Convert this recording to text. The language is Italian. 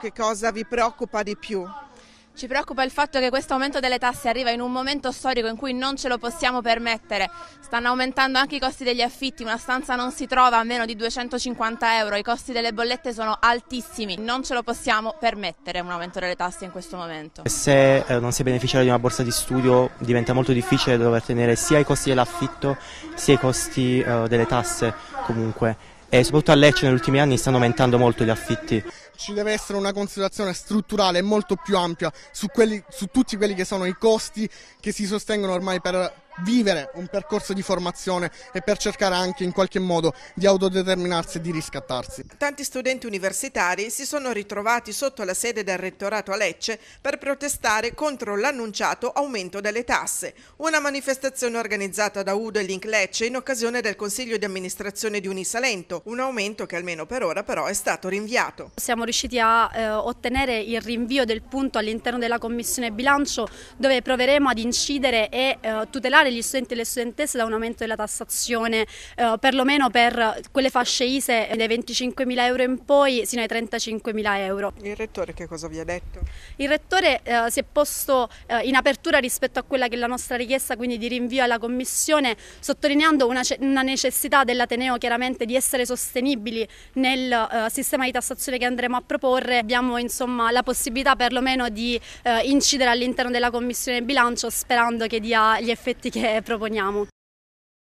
Che cosa vi preoccupa di più? Ci preoccupa il fatto che questo aumento delle tasse arriva in un momento storico in cui non ce lo possiamo permettere. Stanno aumentando anche i costi degli affitti, una stanza non si trova a meno di 250 euro, i costi delle bollette sono altissimi, non ce lo possiamo permettere un aumento delle tasse in questo momento. Se eh, non si è beneficiario di una borsa di studio diventa molto difficile dover tenere sia i costi dell'affitto sia i costi eh, delle tasse comunque e soprattutto a Lecce negli ultimi anni stanno aumentando molto gli affitti. Ci deve essere una considerazione strutturale molto più ampia su, quelli, su tutti quelli che sono i costi che si sostengono ormai per, vivere un percorso di formazione e per cercare anche in qualche modo di autodeterminarsi e di riscattarsi. Tanti studenti universitari si sono ritrovati sotto la sede del rettorato a Lecce per protestare contro l'annunciato aumento delle tasse. Una manifestazione organizzata da Udo e Link Lecce in occasione del consiglio di amministrazione di Unisalento, un aumento che almeno per ora però è stato rinviato. Siamo riusciti a eh, ottenere il rinvio del punto all'interno della commissione bilancio dove proveremo ad incidere e eh, tutelare tutelare gli studenti e le studentesse da un aumento della tassazione, eh, perlomeno per quelle fasce ISE dai 25.000 euro in poi sino ai 35.000 euro. Il rettore che cosa vi ha detto? Il rettore eh, si è posto eh, in apertura rispetto a quella che è la nostra richiesta, quindi di rinvio alla Commissione, sottolineando una, una necessità dell'Ateneo chiaramente di essere sostenibili nel eh, sistema di tassazione che andremo a proporre. Abbiamo insomma la possibilità perlomeno di eh, incidere all'interno della Commissione bilancio sperando che dia gli effetti che proponiamo.